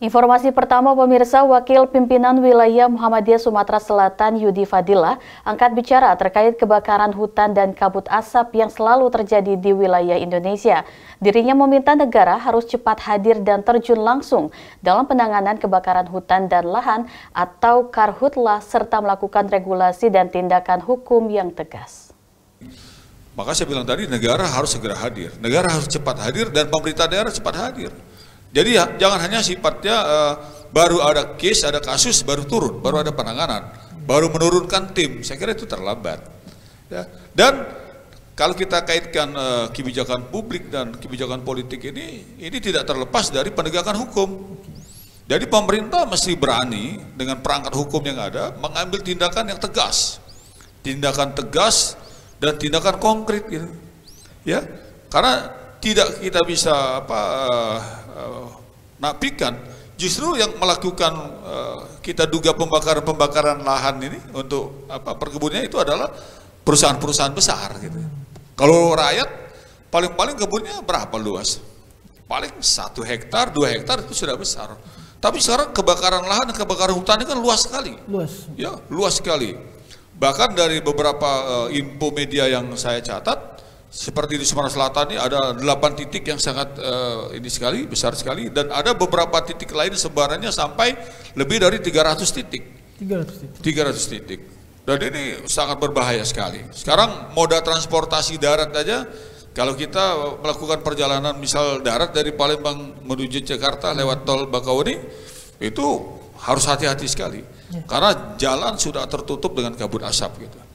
Informasi pertama pemirsa, Wakil Pimpinan Wilayah Muhammadiyah Sumatera Selatan Yudi Fadila angkat bicara terkait kebakaran hutan dan kabut asap yang selalu terjadi di wilayah Indonesia. Dirinya meminta negara harus cepat hadir dan terjun langsung dalam penanganan kebakaran hutan dan lahan atau karhutlah serta melakukan regulasi dan tindakan hukum yang tegas. Maka saya bilang tadi negara harus segera hadir, negara harus cepat hadir dan pemerintah daerah cepat hadir. Jadi ya, jangan hanya sifatnya uh, baru ada case, ada kasus, baru turun, baru ada penanganan, baru menurunkan tim. Saya kira itu terlambat. Ya. Dan kalau kita kaitkan uh, kebijakan publik dan kebijakan politik ini, ini tidak terlepas dari penegakan hukum. Jadi pemerintah mesti berani dengan perangkat hukum yang ada mengambil tindakan yang tegas, tindakan tegas dan tindakan konkret gitu. Ya, karena tidak kita bisa apa eh, uh, justru yang melakukan eh, kita duga pembakaran-pembakaran lahan ini untuk apa perkebunnya itu adalah perusahaan-perusahaan besar gitu. Kalau rakyat paling-paling kebunnya berapa luas? Paling satu hektar, dua hektar itu sudah besar. Tapi sekarang kebakaran lahan, kebakaran hutan kan luas sekali. Luas. Ya, luas sekali. Bahkan dari beberapa uh, info media yang saya catat, seperti di Sumatera Selatan ini ada 8 titik yang sangat uh, ini sekali, besar sekali dan ada beberapa titik lain sebarannya sampai lebih dari 300 titik. 300 titik. 300 titik. Dan ini sangat berbahaya sekali. Sekarang moda transportasi darat aja kalau kita melakukan perjalanan misal darat dari Palembang menuju Jakarta lewat tol Bakauheni itu harus hati-hati sekali. Ya. Karena jalan sudah tertutup dengan kabut asap gitu.